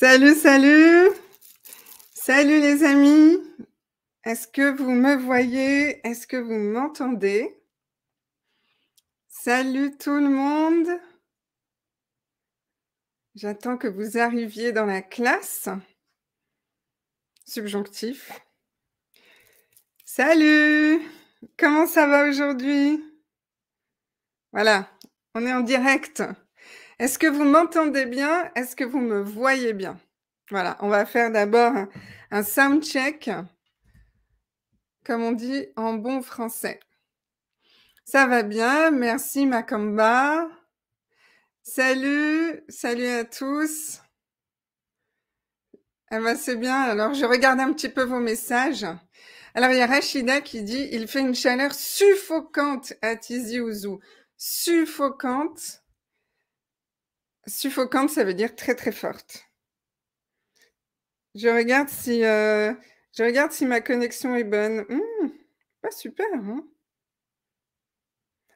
Salut, salut. Salut les amis. Est-ce que vous me voyez Est-ce que vous m'entendez Salut tout le monde. J'attends que vous arriviez dans la classe. Subjonctif. Salut Comment ça va aujourd'hui Voilà, on est en direct. Est-ce que vous m'entendez bien Est-ce que vous me voyez bien Voilà, on va faire d'abord un, sound check, comme on dit en bon français. Ça va bien, merci Makamba. Salut, salut à tous. Ça va c'est bien, alors je regarde un petit peu vos messages. Alors il y a Rachida qui dit il fait une chaleur suffocante à Tizi Ouzou. Suffocante. Suffocante, ça veut dire très très forte. Je regarde si, euh, je regarde si ma connexion est bonne. Hmm, pas super. Hein.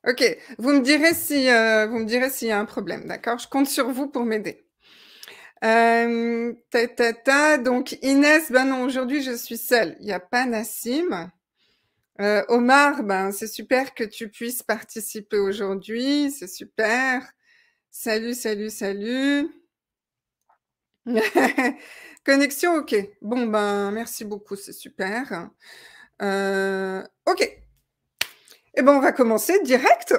ok, vous me direz si, euh, vous me direz s'il y a un problème, d'accord Je compte sur vous pour m'aider. Euh, ta, donc Inès, ben non, aujourd'hui je suis seule. Il n'y a pas Nassim. Omar, ben c'est super que tu puisses participer aujourd'hui, c'est super. Salut, salut, salut. Connexion, ok. Bon, ben, merci beaucoup, c'est super. Euh, ok. Eh ben, on va commencer direct.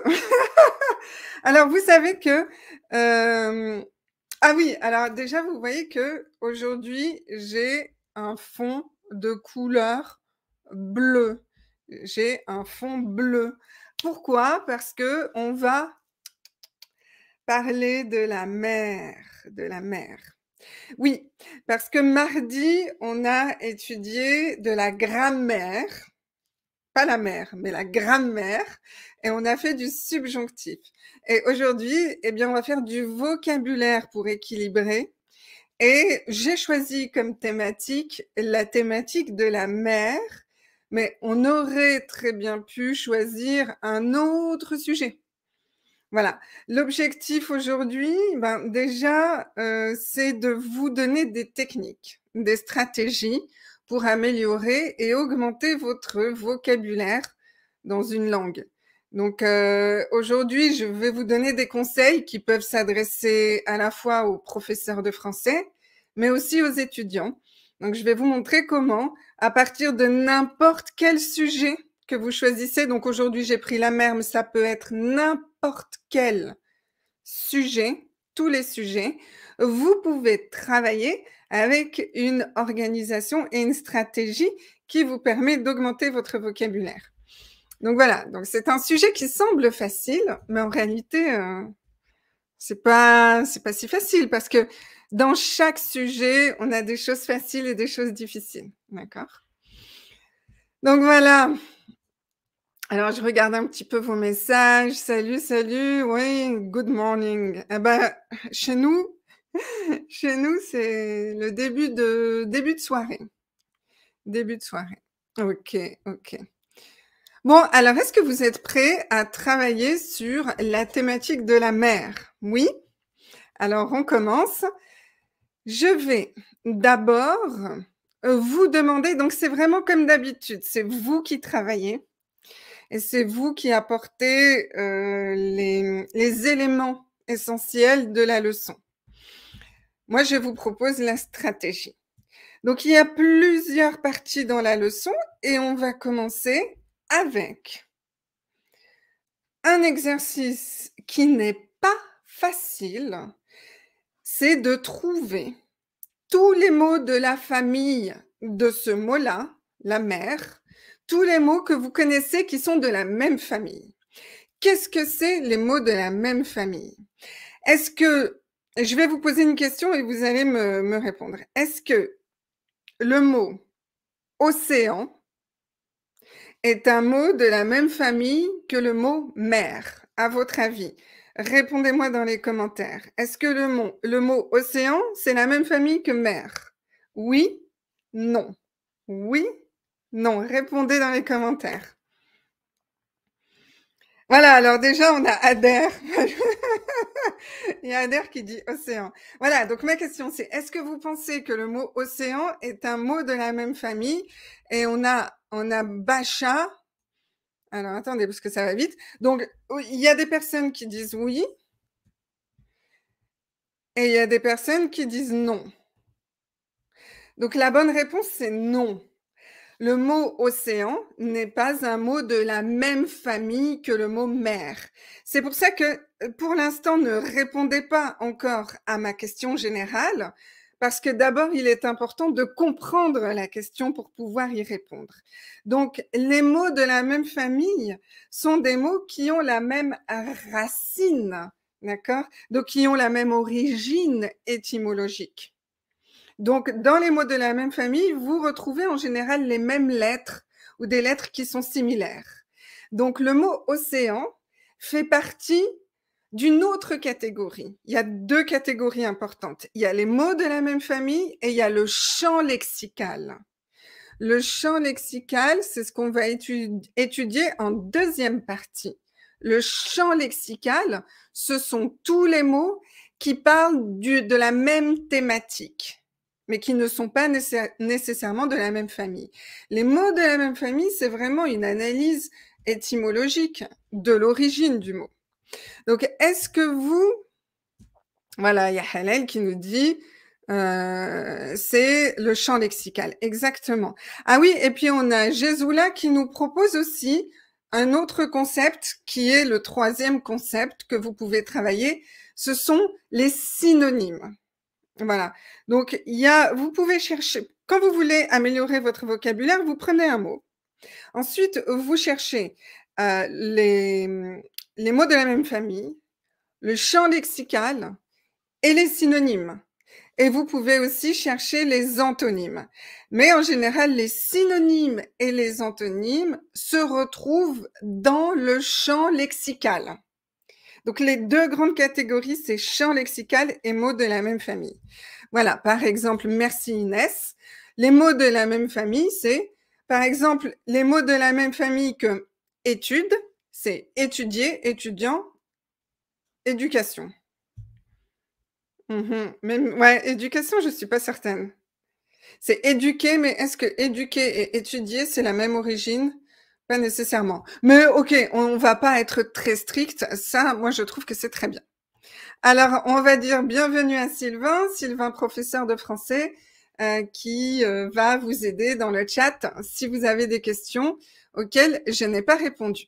alors, vous savez que. Euh, ah oui, alors déjà, vous voyez que aujourd'hui, j'ai un fond de couleur bleu. J'ai un fond bleu. Pourquoi Parce que on va parler de la mer, de la mer. Oui, parce que mardi, on a étudié de la grammaire, pas la mer, mais la grammaire, et on a fait du subjonctif. Et aujourd'hui, eh bien, on va faire du vocabulaire pour équilibrer. Et j'ai choisi comme thématique la thématique de la mer, mais on aurait très bien pu choisir un autre sujet voilà. L'objectif aujourd'hui, ben déjà, euh, c'est de vous donner des techniques, des stratégies pour améliorer et augmenter votre vocabulaire dans une langue. Donc euh, aujourd'hui, je vais vous donner des conseils qui peuvent s'adresser à la fois aux professeurs de français, mais aussi aux étudiants. Donc je vais vous montrer comment, à partir de n'importe quel sujet que vous choisissez, donc aujourd'hui j'ai pris la mer, mais ça peut être n'importe quel sujet, tous les sujets, vous pouvez travailler avec une organisation et une stratégie qui vous permet d'augmenter votre vocabulaire. Donc voilà, donc c'est un sujet qui semble facile, mais en réalité, euh, c'est pas c'est pas si facile parce que dans chaque sujet, on a des choses faciles et des choses difficiles, d'accord Donc voilà. Alors, je regarde un petit peu vos messages. Salut, salut. Oui, good morning. Eh ben, chez nous, chez nous, c'est le début de, début de soirée. Début de soirée. OK, OK. Bon, alors, est-ce que vous êtes prêts à travailler sur la thématique de la mer? Oui. Alors, on commence. Je vais d'abord euh, vous demander, donc c'est vraiment comme d'habitude, c'est vous qui travaillez et c'est vous qui apportez euh, les éléments essentiels de la leçon. Moi, je vous propose la stratégie. Donc, il y a plusieurs parties dans la leçon et on va commencer avec un exercice qui n'est pas facile, c'est de trouver tous les mots de la famille de ce mot-là, la mère, tous les mots que vous connaissez qui sont de la même famille. Qu'est-ce que c'est les mots de la même famille Est-ce que, je vais vous poser une question et vous allez me, répondre, est-ce que le mot océan est un mot de la même famille que le mot mer, à votre avis Répondez-moi dans les commentaires. Est-ce que le mot, le mot océan, c'est la même famille que mer Oui Non. Oui non, répondez dans les commentaires. Voilà, alors déjà, on a Adair. Il y a Adair qui dit océan. Voilà, donc ma question c'est, est-ce que vous pensez que le mot océan est un mot de la même famille Et on a, on a Bacha. Alors attendez, parce que ça va vite. Donc, il y a des personnes qui disent oui. Et il y a des personnes qui disent non. Donc la bonne réponse, c'est non. Le mot océan n'est pas un mot de la même famille que le mot mer. C'est pour ça que euh, pour l'instant ne répondez pas encore à ma question générale, parce que d'abord il est important de comprendre la question pour pouvoir y répondre. Donc les mots de la même famille sont des mots qui ont la même racine, d'accord Donc qui ont la même origine étymologique. Donc, dans les mots de la même famille, vous retrouvez en général les mêmes lettres ou des lettres qui sont similaires. Donc, le mot océan fait partie d'une autre catégorie. Il y a deux catégories importantes. Il y a les mots de la même famille et il y a le champ lexical. Le champ lexical, c'est ce qu'on va étudier en deuxième partie. Le champ lexical, ce sont tous les mots qui parlent de la même thématique mais qui ne sont pas nécessairement de la même famille. Les mots de la même famille, c'est vraiment une analyse étymologique de l'origine du mot. Donc, est-ce que vous, voilà, il y a Halel qui nous dit, euh, c'est le champ lexical, exactement. Ah oui, et puis on a Jézoula qui nous propose aussi un autre concept qui est le troisième concept que vous pouvez travailler, ce sont les synonymes. Voilà. Donc, il y a, vous pouvez chercher, quand vous voulez améliorer votre vocabulaire, vous prenez un mot. Ensuite, vous cherchez euh, les, les, mots de la même famille, le champ lexical et les synonymes. Et vous pouvez aussi chercher les antonymes. Mais en général, les synonymes et les antonymes se retrouvent dans le champ lexical. Donc les deux grandes catégories, c'est champ lexical et mots de la même famille. Voilà, par exemple, merci Inès. Les mots de la même famille, c'est par exemple les mots de la même famille que étude, c'est étudier, étudiant, éducation. Mhm, ouais, éducation, je ne suis pas certaine. C'est éduquer, mais est-ce que éduquer et étudier, c'est la même origine pas nécessairement. Mais ok, on va pas être très strict. Ça, moi, je trouve que c'est très bien. Alors, on va dire bienvenue à Sylvain, Sylvain professeur de français, euh, qui euh, va vous aider dans le chat si vous avez des questions auxquelles je n'ai pas répondu.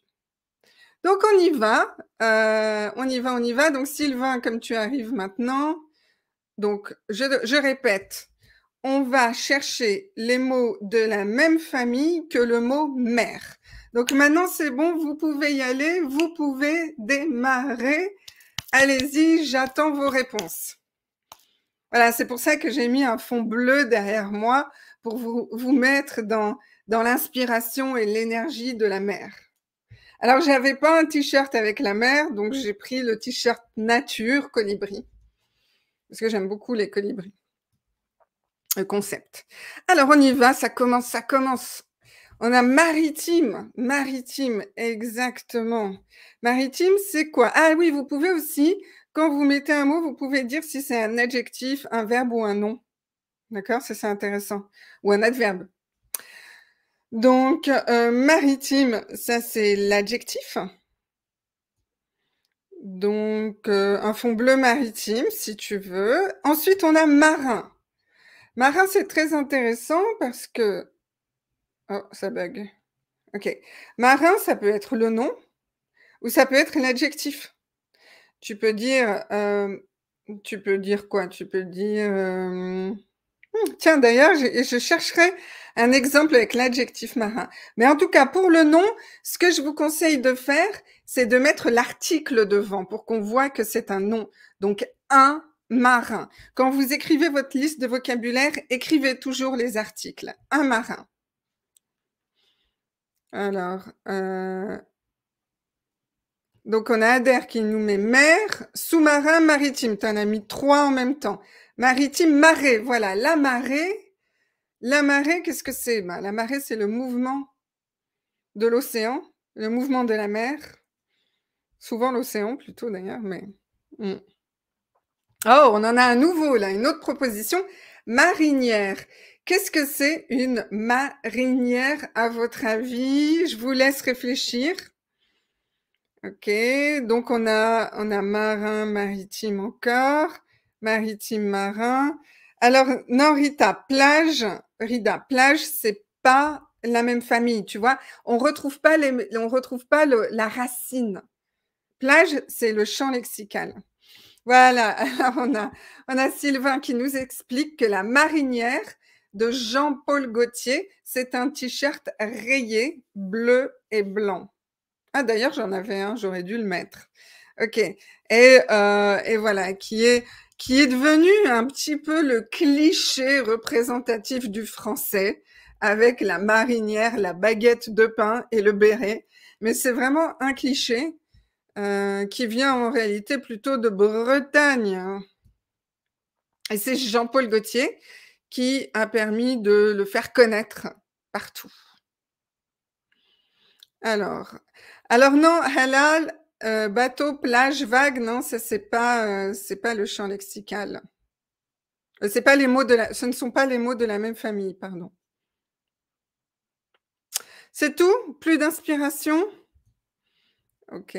Donc, on y va. Euh, on y va, on y va. Donc, Sylvain, comme tu arrives maintenant, donc, je, je répète, on va chercher les mots de la même famille que le mot mère. Donc maintenant, c'est bon, vous pouvez y aller, vous pouvez démarrer. Allez-y, j'attends vos réponses. Voilà, c'est pour ça que j'ai mis un fond bleu derrière moi pour vous, mettre dans, dans l'inspiration et l'énergie de la mer. Alors, je n'avais pas un t-shirt avec la mer, donc j'ai pris le t-shirt nature colibri, parce que j'aime beaucoup les colibris concept. Alors on y va, ça commence, ça commence. On a maritime, maritime, exactement. Maritime, c'est quoi Ah oui, vous pouvez aussi, quand vous mettez un mot, vous pouvez dire si c'est un adjectif, un verbe ou un nom. D'accord Ça, c'est intéressant. Ou un adverbe. Donc, euh, maritime, ça, c'est l'adjectif. Donc, euh, un fond bleu maritime, si tu veux. Ensuite, on a marin. Marin, c'est très intéressant parce que. Oh, ça bug. OK. Marin, ça peut être le nom ou ça peut être l'adjectif. Tu peux dire. Euh, tu peux dire quoi Tu peux dire. Euh, hmm, tiens, d'ailleurs, je, je, chercherai un exemple avec l'adjectif marin. Mais en tout cas, pour le nom, ce que je vous conseille de faire, c'est de mettre l'article devant pour qu'on voit que c'est un nom. Donc, un marin. Quand vous écrivez votre liste de vocabulaire, écrivez toujours les articles. Un marin. Alors, euh, donc on a Adair qui nous met mer, sous-marin, maritime. Tu en as mis trois en même temps. Maritime, marée. Voilà, la marée. La marée, qu'est-ce que c'est bah, La marée, c'est le mouvement de l'océan, le mouvement de la mer. Souvent l'océan plutôt d'ailleurs, mais... Hmm. Oh, on en a un nouveau là, une autre proposition. Marinière. Qu'est-ce que c'est une marinière à votre avis Je vous laisse réfléchir. Ok, donc on a, marin, maritime encore, maritime, marin. Alors, non, Rita, plage, Rita, plage, c'est pas la même famille, tu vois. On retrouve pas on retrouve pas la racine. Plage, c'est le champ lexical. Voilà, alors on a, Sylvain qui nous explique que la marinière de Jean-Paul Gaultier, c'est un t-shirt rayé, bleu et blanc. Ah, d'ailleurs, j'en avais un, j'aurais dû le mettre. Ok. Et, euh, et voilà, qui est, qui est devenu un petit peu le cliché représentatif du français avec la marinière, la baguette de pain et le béret. Mais c'est vraiment un cliché euh, qui vient en réalité plutôt de Bretagne. Hein. Et c'est Jean-Paul Gaultier qui a permis de le faire connaître partout. Alors, alors non, halal, euh, bateau, plage, vague, non, ce n'est pas, euh, c'est pas le champ lexical. C'est pas les mots de ce ne sont pas les mots de la même famille, pardon. C'est tout Plus d'inspiration Ok.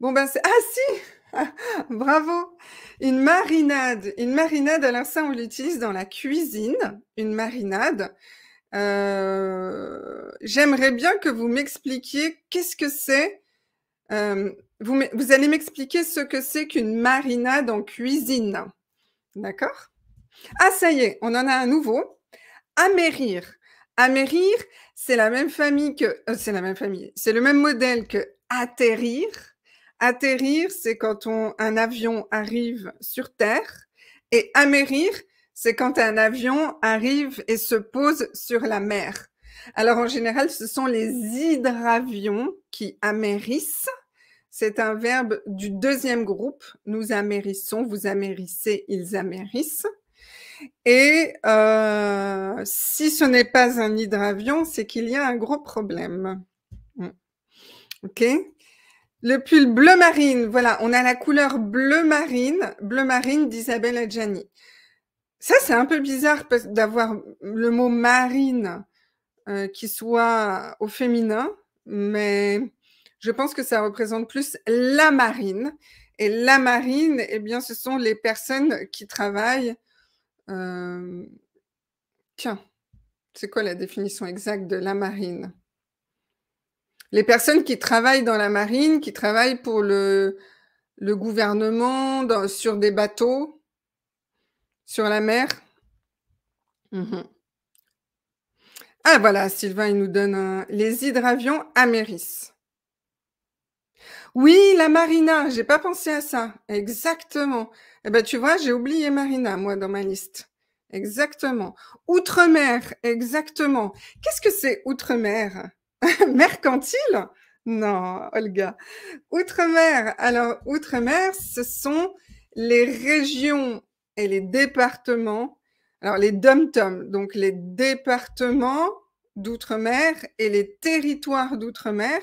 Bon, ben c'est... Ah si Bravo Une marinade. Une marinade, alors ça, on l'utilise dans la cuisine, une marinade. Euh, j'aimerais bien que vous m'expliquiez qu'est-ce que c'est. Euh, vous, vous, allez m'expliquer ce que c'est qu'une marinade en cuisine. D'accord Ah, ça y est, on en a un nouveau. Amérir. Amérir, c'est la même famille que. Euh, c'est la même famille. C'est le même modèle que atterrir. Atterrir, c'est quand un avion arrive sur Terre. Et amérir, c'est quand un avion arrive et se pose sur la mer. Alors en général, ce sont les hydravions qui amérissent. C'est un verbe du deuxième groupe. Nous amérissons, vous amérissez, ils amérissent. Et euh, si ce n'est pas un hydravion, c'est qu'il y a un gros problème. Hmm. OK Le pull bleu marine, voilà, on a la couleur bleu marine, bleu marine d'Isabelle Adjani. Ça, c'est un peu bizarre d'avoir le mot marine euh, qui soit au féminin, mais je pense que ça représente plus la marine. Et la marine, eh bien, ce sont les personnes qui travaillent Tiens, c'est quoi la définition exacte de la marine Les personnes qui travaillent dans la marine, qui travaillent pour le, gouvernement, sur des bateaux, sur la mer. Mmh ah voilà, Sylvain, il nous donne les hydravions Améris. Oui, la marina, j'ai pas pensé à ça. Exactement. Eh ben, tu vois, j'ai oublié Marina, moi, dans ma liste. Exactement. Outre-mer, exactement. Qu'est-ce que c'est outre-mer Mercantile Non, Olga. Outre-mer, alors outre-mer, ce sont les régions et les départements, alors les dom donc les départements d'outre-mer et les territoires d'outre-mer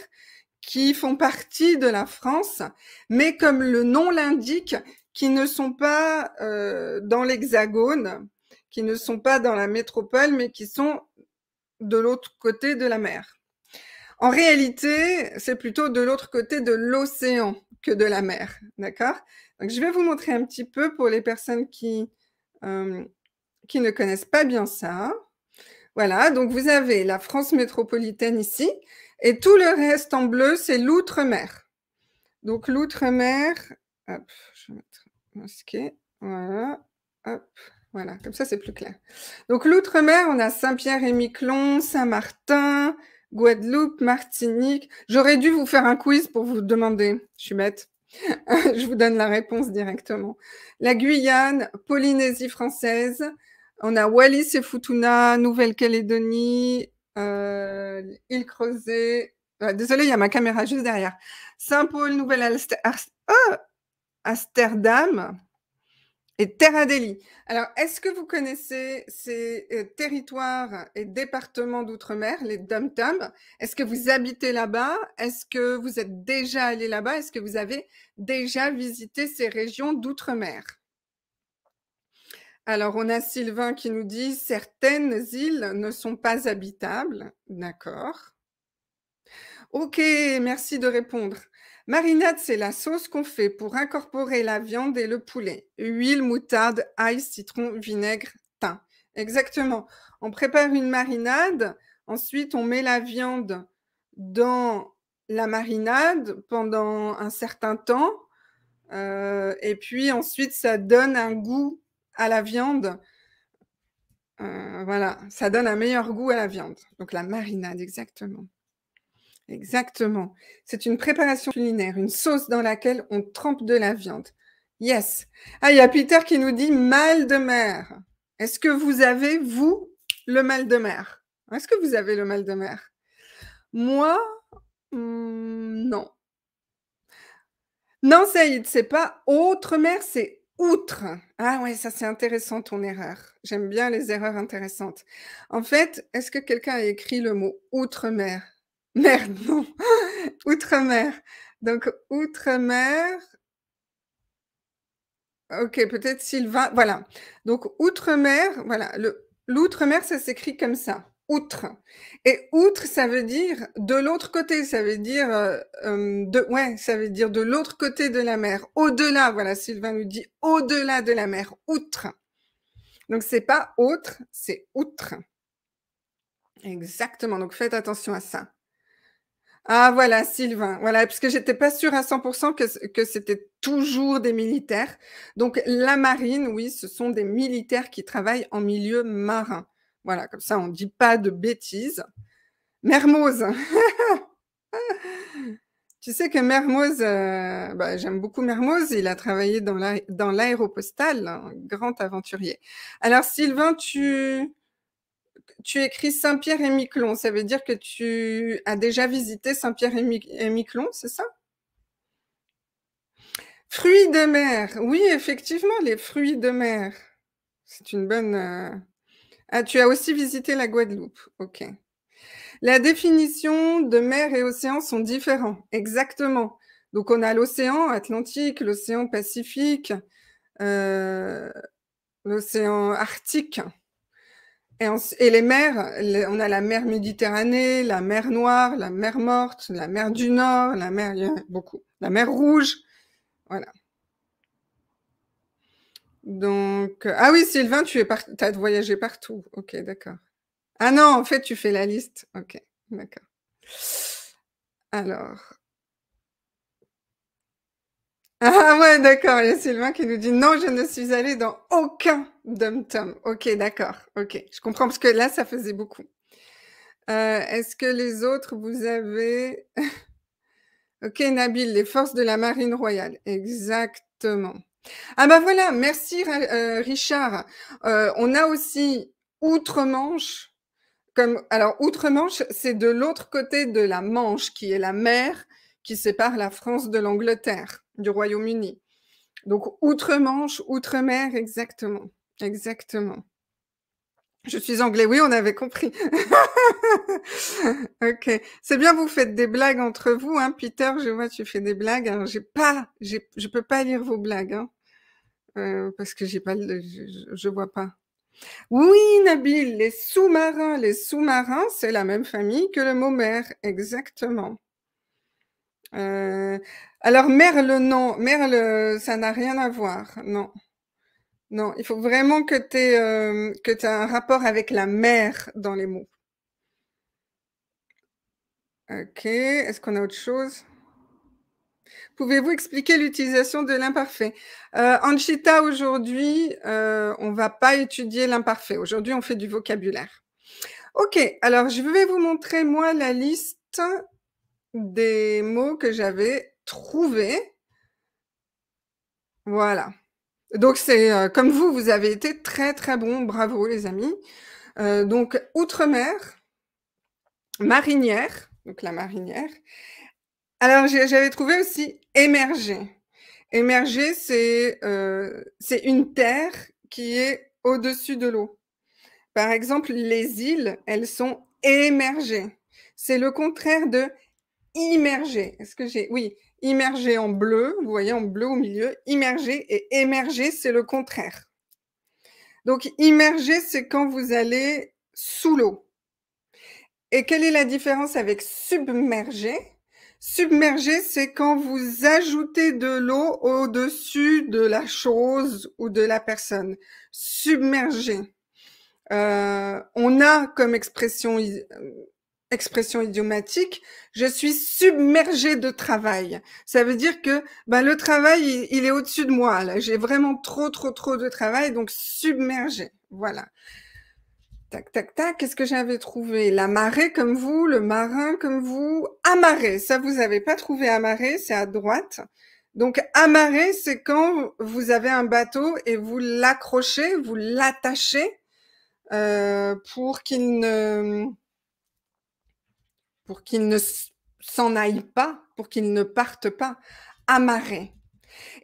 qui font partie de la France, mais comme le nom l'indique, qui ne sont pas euh, dans l'Hexagone, qui ne sont pas dans la métropole, mais qui sont de l'autre côté de la mer. En réalité, c'est plutôt de l'autre côté de l'océan que de la mer, d'accord Donc, je vais vous montrer un petit peu pour les personnes qui, euh, qui ne connaissent pas bien ça. Voilà, donc vous avez la France métropolitaine ici, et tout le reste en bleu, c'est l'outre-mer. Donc l'outre-mer, hop, je vais voilà. Hop. Voilà, comme ça c'est plus clair. Donc l'outre-mer, on a Saint-Pierre et Miquelon, Saint-Martin, Guadeloupe, Martinique. J'aurais dû vous faire un quiz pour vous demander. Je suis bête. Je vous donne la réponse directement. La Guyane, Polynésie française. On a Wallis et Futuna, Nouvelle-Calédonie, euh, île Creuset. Ah, désolée, il y a ma caméra juste derrière. Saint-Paul, Nouvelle-Alsace. Oh, Amsterdam et d'élie. Alors, est-ce que vous connaissez ces euh, territoires et départements d'outre-mer, les dom Est-ce que vous habitez là-bas Est-ce que vous êtes déjà allé là-bas Est-ce que vous avez déjà visité ces régions d'outre-mer alors, on a Sylvain qui nous dit certaines îles ne sont pas habitables. D'accord. Ok, merci de répondre. Marinade, c'est la sauce qu'on fait pour incorporer la viande et le poulet. Huile, moutarde, ail, citron, vinaigre, thym. Exactement. On prépare une marinade. Ensuite, on met la viande dans la marinade pendant un certain temps. Euh, et puis ensuite, ça donne un goût à la viande. Euh, voilà, ça donne un meilleur goût à la viande. Donc la marinade, exactement. Exactement. C'est une préparation culinaire, une sauce dans laquelle on trempe de la viande. Yes. Ah, il y a Peter qui nous dit mal de mer. Est-ce que vous avez, vous, le mal de mer Est-ce que vous avez le mal de mer Moi, hmm, non. Non, Saïd, c'est pas outre mer, c'est outre. Ah ouais, ça c'est intéressant ton erreur. J'aime bien les erreurs intéressantes. En fait, est-ce que quelqu'un a écrit le mot outre-mer Merde, non. Outre-mer. Donc, Outre-mer. Ok, peut-être Sylvain. Voilà. Donc, Outre-mer, voilà. L'Outre-mer, ça s'écrit comme ça. Outre. Et outre, ça veut dire de l'autre côté. Ça veut dire euh, euh, de, ouais, ça veut dire de l'autre côté de la mer. Au-delà, voilà. Sylvain nous dit au-delà de la mer. Outre. Donc, c'est pas autre, c'est outre. Exactement. Donc, faites attention à ça. Ah voilà, Sylvain, voilà, puisque j'étais pas sûre à 100% que, que c'était toujours des militaires. Donc la marine, oui, ce sont des militaires qui travaillent en milieu marin. Voilà, comme ça on ne dit pas de bêtises. Mermoz. tu sais que Mermoz, euh, bah, j'aime beaucoup Mermoz, il a travaillé dans l'aéropostale, la, dans un grand aventurier. Alors Sylvain, tu, tu écris Saint-Pierre et Miquelon, ça veut dire que tu as déjà visité Saint-Pierre et, Miquelon, c'est ça Fruits de mer, oui, effectivement, les fruits de mer. C'est une bonne. Euh, ah, tu as aussi visité la Guadeloupe, ok. La définition de mer et océan sont différents, exactement. Donc on a l'océan Atlantique, l'océan Pacifique, euh, l'océan Arctique. Et, les mers, on a la mer Méditerranée, la mer Noire, la mer Morte, la mer du Nord, la mer, beaucoup, la mer Rouge, voilà. Donc, euh, ah oui, Sylvain, tu es as voyagé partout, ok, d'accord. Ah non, en fait, tu fais la liste, ok, d'accord. Alors, ah ouais, d'accord. Il y a Sylvain qui nous dit non, je ne suis allée dans aucun dom-tom. Ok, d'accord. Ok, je comprends parce que là, ça faisait beaucoup. Euh, est-ce que les autres, vous avez. ok, Nabil, les forces de la marine royale. Exactement. Ah ben voilà, merci euh, Richard. Euh, on a aussi Outre-Manche. Comme, alors, Outre-Manche, c'est de l'autre côté de la Manche, qui est la mer, qui sépare la France de l'Angleterre, du Royaume-Uni. Donc, outre-Manche, outre-mer, exactement. Exactement. Je suis anglais, oui, on avait compris. ok, c'est bien, vous faites des blagues entre vous, hein, Peter. Je vois, tu fais des blagues. Hein. J'ai pas, je peux pas lire vos blagues hein. euh, parce que j'ai pas, je, je vois pas. Oui, Nabil, les sous-marins, les sous-marins, c'est la même famille que le mot mer, exactement. Euh, alors Merle, non. Merle, euh, ça n'a rien à voir. Non. Non, il faut vraiment que tu aies, euh, un rapport avec la mer dans les mots. Ok, est-ce qu'on a autre chose Pouvez-vous expliquer l'utilisation de l'imparfait euh, aujourd'hui, euh, on va pas étudier l'imparfait. Aujourd'hui, on fait du vocabulaire. Ok, alors je vais vous montrer, moi, la liste des mots que j'avais trouvés. Voilà. Donc c'est euh, comme vous, vous avez été très très bon, bravo les amis. Euh, donc outre-mer, marinière, donc la marinière. Alors j'avais trouvé aussi émerger. Émerger, euh, c'est une terre qui est au-dessus de l'eau. Par exemple, les îles, elles sont émergées. C'est le contraire de Immerger, Est-ce que j'ai. Oui, immerger en bleu, vous voyez en bleu au milieu, Immerger et émerger, c'est le contraire. Donc, immerger, c'est quand vous allez sous l'eau. Et quelle est la différence avec submerger Submerger, c'est quand vous ajoutez de l'eau au-dessus de la chose ou de la personne. Submerger. Euh, on a comme expression euh, expression idiomatique, je suis submergée de travail. Ça veut dire que ben, le travail, il, est au-dessus de moi. Là, j'ai vraiment trop, trop, trop de travail, donc submergée. Voilà. Tac, tac, tac. Qu'est-ce que j'avais trouvé La marée comme vous, le marin comme vous, amarré. Ça, vous n'avez pas trouvé amarré, c'est à droite. Donc, amarré, c'est quand vous avez un bateau et vous l'accrochez, vous l'attachez euh, pour qu'il ne pour qu'ils ne s'en aille pas, pour qu'ils ne partent pas, amarrer.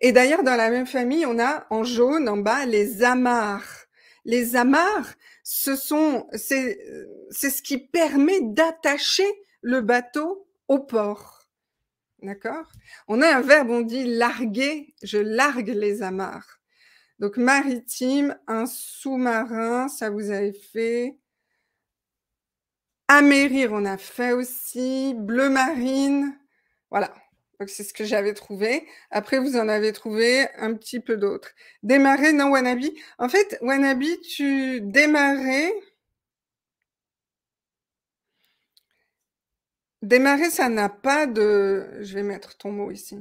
Et d'ailleurs, dans la même famille, on a en jaune, en bas, les amarres. Les amarres, ce sont, c'est, c'est ce qui permet d'attacher le bateau au port. D'accord On a un verbe, on dit larguer, je largue les amarres. Donc maritime, un sous-marin, ça vous avez fait. Amérir, on a fait aussi. Bleu marine. Voilà. Donc, c'est ce que j'avais trouvé. Après, vous en avez trouvé un petit peu d'autres. Démarrer, non, Wanabi. En fait, Wanabi, tu démarrais. Démarrer, ça n'a pas de. Je vais mettre ton mot ici.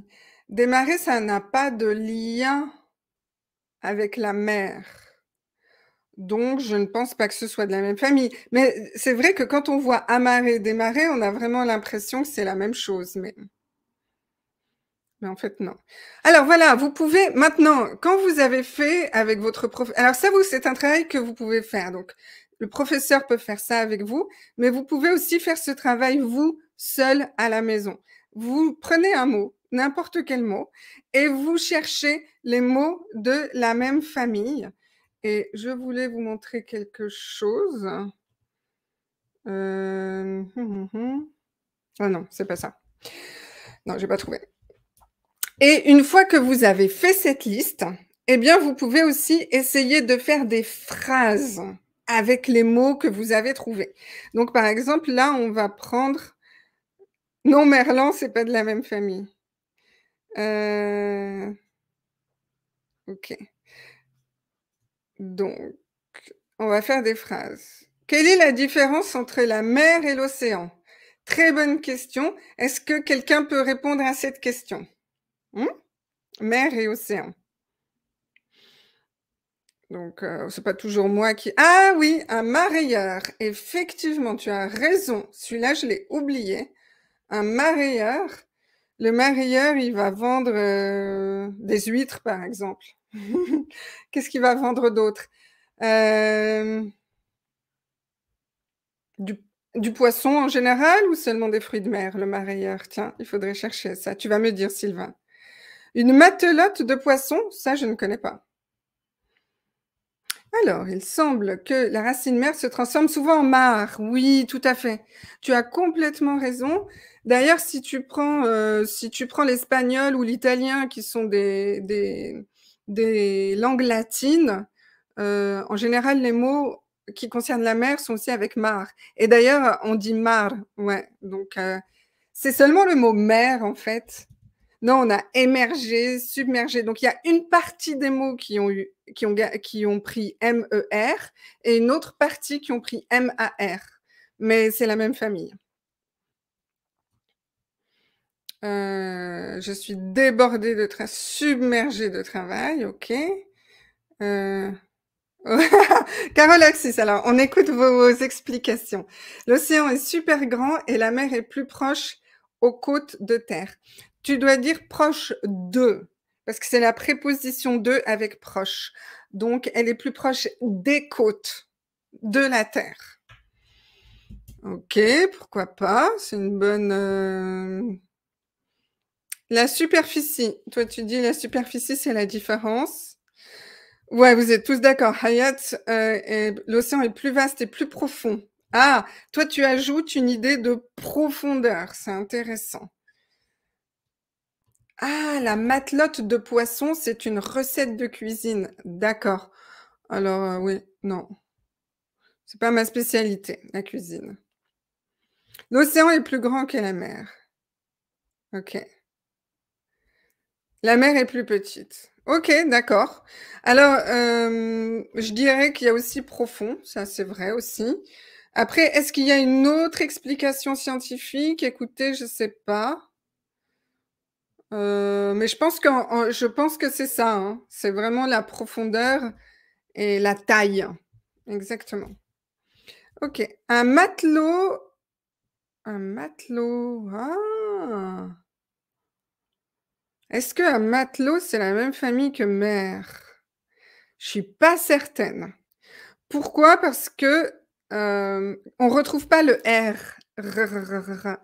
Démarrer, ça n'a pas de lien avec la mer. Donc, je ne pense pas que ce soit de la même famille. Mais c'est vrai que quand on voit amarrer et démarrer, on a vraiment l'impression que c'est la même chose. Mais... en fait, non. Alors voilà, vous pouvez maintenant, quand vous avez fait avec votre prof... Alors ça, vous, c'est un travail que vous pouvez faire. Donc, le professeur peut faire ça avec vous, mais vous pouvez aussi faire ce travail, vous, seul à la maison. Vous prenez un mot, n'importe quel mot, et vous cherchez les mots de la même famille. Et je voulais vous montrer quelque chose. Euh, hum, hum, hum. Ah non, c'est pas ça. Non, j'ai pas trouvé. Et une fois que vous avez fait cette liste, eh bien, vous pouvez aussi essayer de faire des phrases avec les mots que vous avez trouvés. Donc, par exemple, là, on va prendre. Non, Merlan, c'est pas de la même famille. Euh... Ok. Donc, on va faire des phrases. Quelle est la différence entre la mer et l'océan Très bonne question. Est-ce que quelqu'un peut répondre à cette question hmm Mer et océan. Donc, euh, c'est pas toujours moi qui. Ah oui, un marailleur. Effectivement, tu as raison. Celui-là, je l'ai oublié. Un marailleur, le marieur, il va vendre euh, des huîtres, par exemple. Qu'est-ce qu'il va vendre d'autre euh, du, poisson en général ou seulement des fruits de mer, le marieur Tiens, il faudrait chercher ça. Tu vas me dire, Sylvain. Une matelote de poisson, ça, je ne connais pas. Alors, il semble que la racine mère se transforme souvent en mare. Oui, tout à fait. Tu as complètement raison. D'ailleurs, si tu prends, euh, si prends l'espagnol ou l'italien, qui sont des, langues latines, euh, en général, les mots qui concernent la mer sont aussi avec mar. Et d'ailleurs, on dit mar, ouais. Donc, euh, c'est seulement le mot mer, en fait. Non, on a émergé, submergé. Donc, il y a une partie des mots qui ont, eu, qui ont pris MER et une autre partie qui ont pris MAR. Mais c'est la même famille. Euh, je suis débordée de travail, submergée de travail, ok. Euh... Axis, alors on écoute vos, explications. L'océan est super grand et la mer est plus proche aux côtes de terre. Tu dois dire proche de, parce que c'est la préposition de avec proche. Donc elle est plus proche des côtes de la terre. Ok, pourquoi pas C'est une bonne... Euh, la superficie. Toi, tu dis la superficie, c'est la différence. Ouais, vous êtes tous d'accord. Hayat, euh, l'océan est plus vaste et plus profond. Ah, toi, tu ajoutes une idée de profondeur. C'est intéressant. Ah, la matelote de poisson, c'est une recette de cuisine. D'accord. Alors, euh, oui, non. C'est pas ma spécialité, la cuisine. L'océan est plus grand que la mer. Ok. La mer est plus petite. Ok, d'accord. Alors, euh, je dirais qu'il y a aussi profond, ça c'est vrai aussi. Après, est-ce qu'il y a une autre explication scientifique Écoutez, je ne sais pas. Euh, mais je pense que, je pense que c'est ça. Hein. C'est vraiment la profondeur et la taille. Exactement. Ok. Un matelot. Un matelot. Ah est-ce que matelot, c'est la même famille que mère Je suis pas certaine. Pourquoi Parce que euh, on retrouve pas le R.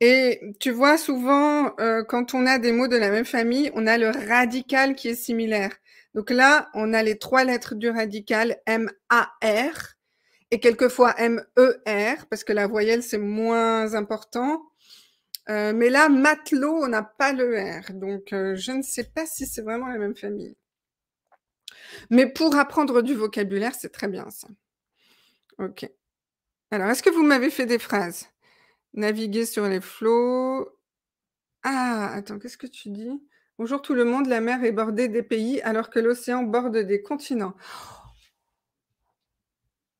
Et tu vois, souvent, quand on a des mots de la même famille, on a le radical qui est similaire. Donc là, on a les trois lettres du radical M-A-R et quelquefois M-E-R, parce que la voyelle, c'est moins important. Euh, mais là, matelot, on n'a pas le R. Donc, euh, je ne sais pas si c'est vraiment la même famille. Mais pour apprendre du vocabulaire, c'est très bien ça. OK. Alors, est-ce que vous m'avez fait des phrases Naviguer sur les flots. Ah, attends, qu'est-ce que tu dis Bonjour tout le monde, la mer est bordée des pays alors que l'océan borde des continents.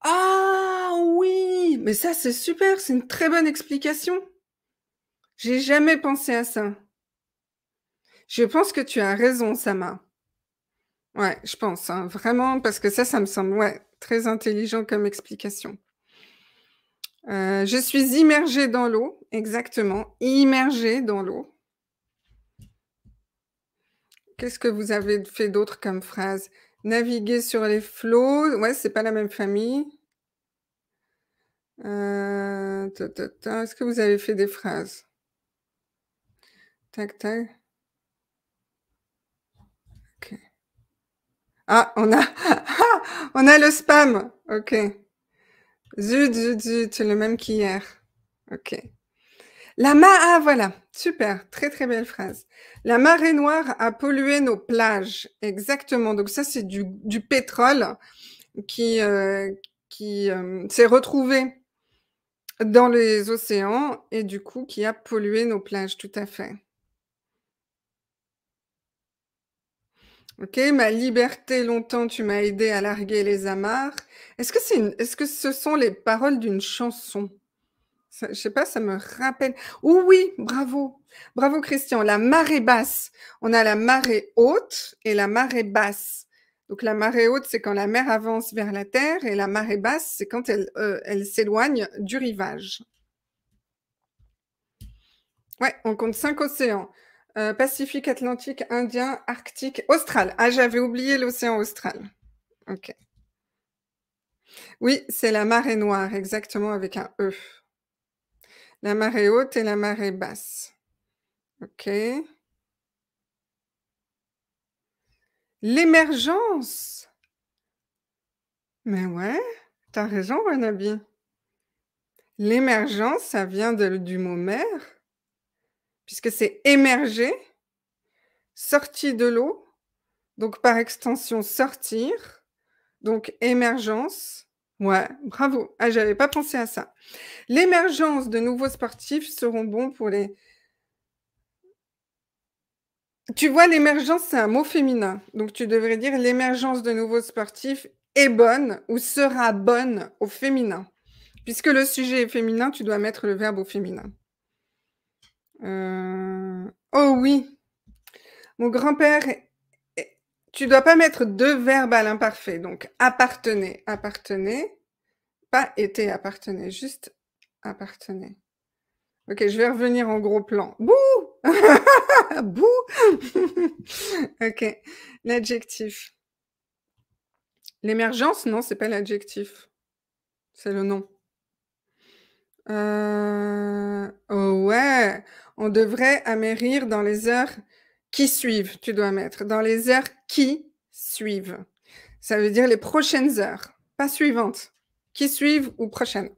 Ah oui, mais ça c'est super, c'est une très bonne explication. J'ai jamais pensé à ça. Je pense que tu as raison, Sama. Ouais, je pense, hein, vraiment, parce que ça, ça me semble très intelligent comme explication. Euh, je suis immergée dans l'eau, exactement, immergée dans l'eau. Qu'est-ce que vous avez fait d'autre comme phrase Naviguer sur les flots, ouais, c'est pas la même famille. Euh, est-ce que vous avez fait des phrases Tac, tac. OK. Ah, on a, on a le spam. OK. Zut, zut, zut, le même qu'hier. OK. La ah voilà, super, très très belle phrase. La marée noire a pollué nos plages, exactement. Donc ça, c'est du, pétrole qui, euh, qui euh, s'est retrouvé dans les océans et du coup qui a pollué nos plages, tout à fait. Ok, ma liberté, longtemps tu m'as aidé à larguer les amarres. Est-ce que, c'est Est-ce que ce sont les paroles d'une chanson Je Je sais pas, ça me rappelle. Oh oui, bravo. Bravo Christian. La marée basse. On a la marée haute et la marée basse. Donc la marée haute, c'est quand la mer avance vers la terre et la marée basse, c'est quand elle, euh, elle s'éloigne du rivage. Ouais, on compte cinq océans. Euh, Pacifique, Atlantique, Indien, Arctique, Austral. Ah, j'avais oublié l'océan austral. Ok. Oui, c'est la marée noire, exactement avec un E. La marée haute et la marée basse. Ok. L'émergence. Mais ouais, t'as raison, Wanabi. L'émergence, ça vient du mot mer » puisque c'est émerger, sorti de l'eau, donc par extension sortir, donc émergence. Ouais, bravo. Ah, j'avais pas pensé à ça. L'émergence de nouveaux sportifs seront bons pour les. Tu vois, l'émergence, c'est un mot féminin. Donc, tu devrais dire l'émergence de nouveaux sportifs est bonne ou sera bonne au féminin. Puisque le sujet est féminin, tu dois mettre le verbe au féminin. Euh, oh oui. Mon grand-père, eh, eh, tu dois pas mettre deux verbes à l'imparfait. Donc appartenait, appartenait, pas était appartenait, juste appartenait. Ok, je vais revenir en gros plan. Bouh Bouh Ok, l'adjectif. L'émergence, non, c'est pas l'adjectif. C'est le nom. Euh, oh ouais, on devrait amérir dans les heures qui suivent, tu dois mettre. Dans les heures qui suivent. Ça veut dire les prochaines heures, pas suivantes. Qui suivent ou prochaines.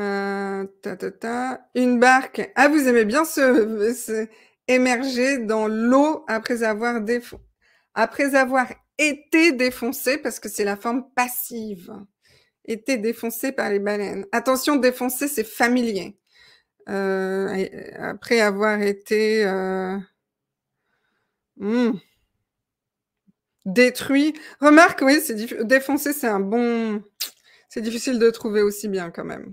Euh, ta, Une barque. Ah, vous aimez bien se, émerger dans l'eau après avoir, après avoir été défoncé parce que c'est la forme passive été défoncé par les baleines. Attention, défoncé, c'est familier. Euh, euh, après avoir été euh, hmm, détruit. Remarque, oui, c'est défoncé, c'est un bon. C'est difficile de trouver aussi bien quand même.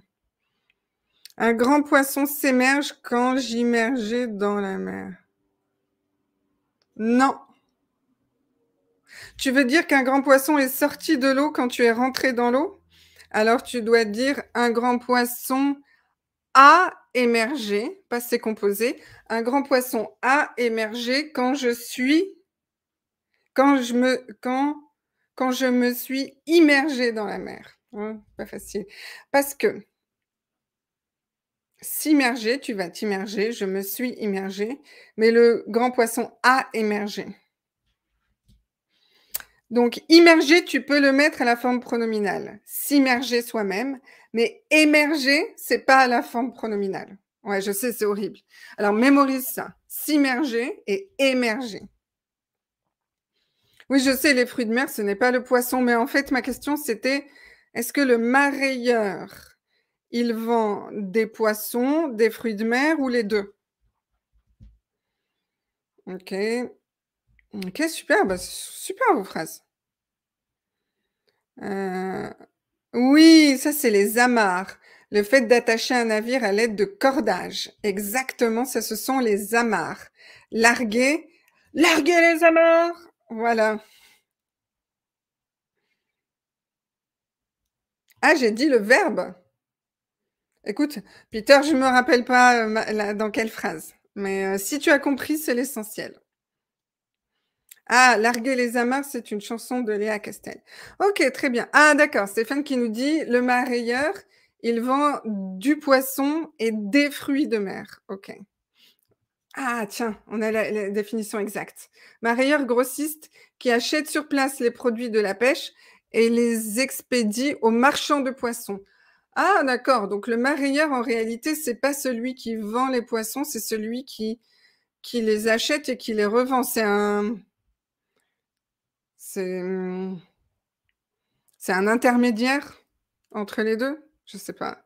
Un grand poisson s'émerge quand j'immergeais dans la mer. Non. Tu veux dire qu'un grand poisson est sorti de l'eau quand tu es rentré dans l'eau alors tu dois dire un grand poisson a émergé, passé composé, un grand poisson a émergé quand je suis, quand je me, quand, quand je me suis immergé dans la mer. Hein, pas facile. Parce que s'immerger, tu vas t'immerger, je me suis immergé, mais le grand poisson a émergé. Donc, immerger, tu peux le mettre à la forme pronominale. S'immerger soi-même. Mais émerger, c'est pas à la forme pronominale. Ouais, je sais, c'est horrible. Alors, mémorise ça. S'immerger et émerger. Oui, je sais, les fruits de mer, ce n'est pas le poisson. Mais en fait, ma question, c'était est-ce que le marailleur, il vend des poissons, des fruits de mer ou les deux Ok. Ok, super. Bah, super vos phrases. Euh, oui, ça c'est les amarres. Le fait d'attacher un navire à l'aide de cordages. Exactement, ça ce sont les amarres. Larguer, larguer les amarres. Voilà. Ah, j'ai dit le verbe. Écoute, Peter, je me rappelle pas euh, dans quelle phrase, mais euh, si tu as compris, c'est l'essentiel. Ah, Larguer les amarres, c'est une chanson de Léa Castel. Ok, très bien. Ah, d'accord. Stéphane qui nous dit le marailleur, il vend du poisson et des fruits de mer. Ok. Ah, tiens, on a la, définition exacte. Marailleur grossiste qui achète sur place les produits de la pêche et les expédie aux marchands de poissons. Ah, d'accord. Donc, le marailleur, en réalité, c'est pas celui qui vend les poissons, c'est celui qui, qui les achète et qui les revend. C'est un Mmh, c'est un intermédiaire entre les deux Je sais pas.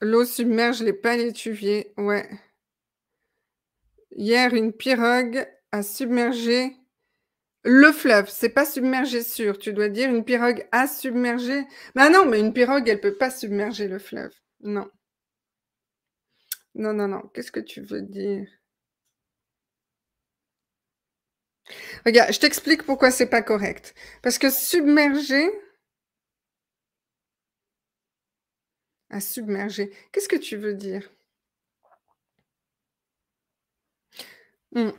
L'eau submerge les palétuviers. ouais. Hier, une pirogue a submergé le fleuve. C'est pas submergé sûr, tu dois dire une pirogue a submergé. Ben non, mais une pirogue, elle peut pas submerger le fleuve. Non. Non, non, non. Qu'est-ce que tu veux dire Regarde, je t'explique pourquoi c'est pas correct. Parce que submerger, à submerger, qu'est-ce que tu veux dire hmm.